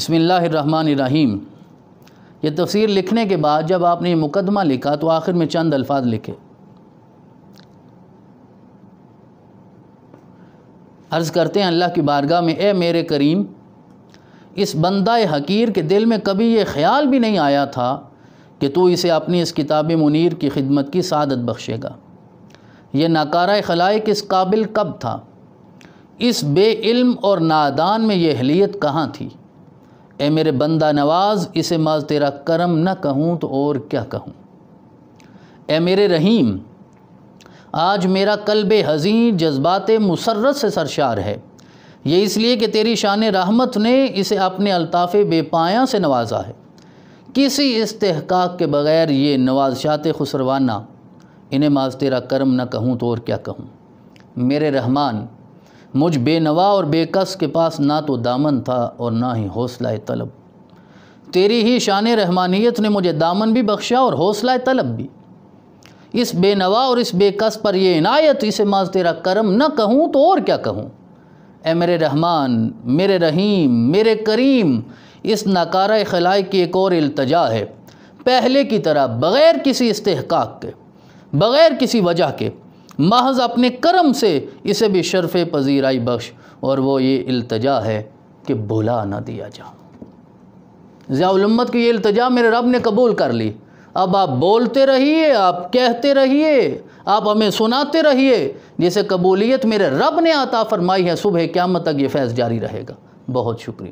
बसमीम यह तफसीर लिखने के बाद जब आपने ये मुकदमा लिखा तो आखिर में चंद अल्फाज लिखे अर्ज़ करते हैं अल्लाह की बारगाह में ए मेरे करीम इस बंदा हकीर के दिल में कभी ये ख्याल भी नहीं आया था कि तू इसे अपनी इस किताब मुनीर की खिदमत की सादत बख्शेगा ये नाकारा खलाए किस काबिल कब था इस बेइल्म और नादान में यह हलियत कहाँ थी ए मेरे बंदा नवाज इसे माज तेरा करम न कहूँ तो और क्या कहूँ ए मेरे रहीम आज मेरा कल्ब हज़ीन जज्बात मुसरत से सरशार है ये इसलिए कि तेरी शान रहमत ने इसे अपने अलताफ़ बेपाया से नवाजा है किसी इस्तेहकाक के बग़ैर ये नवाजात खुसरवाना इन्हें माज तेरा करम न कहूँ तो और क्या कहूँ मेरे रहमान मुझ बेनवा और बेकस के पास ना तो दामन था और ना ही हौसला तलब तेरी ही शान रहमानियत ने मुझे दामन भी बख्शा और हौसला तलब भी इस बेनवा और इस बेकस पर यह इनायत इसे माज तेरा करम न कहूँ तो और क्या कहूँ ए मेरे रहमान मेरे रहीम मेरे करीम इस नकारा खलाई की एक और अल्तजा है पहले की तरह बग़ैर किसी इस्तेहकाक के बग़ैर किसी वजह के महज अपने करम से इसे भी शरफ़ पजीराई बख्श और वो ये अल्तजा है कि भुला ना दिया जा की ये अल्तजा मेरे रब ने कबूल कर ली अब आप बोलते रहिए आप कहते रहिए आप हमें सुनाते रहिए जिसे कबूलियत मेरे रब ने आता फरमाई है सुबह क्या तक ये फैज़ जारी रहेगा बहुत शुक्रिया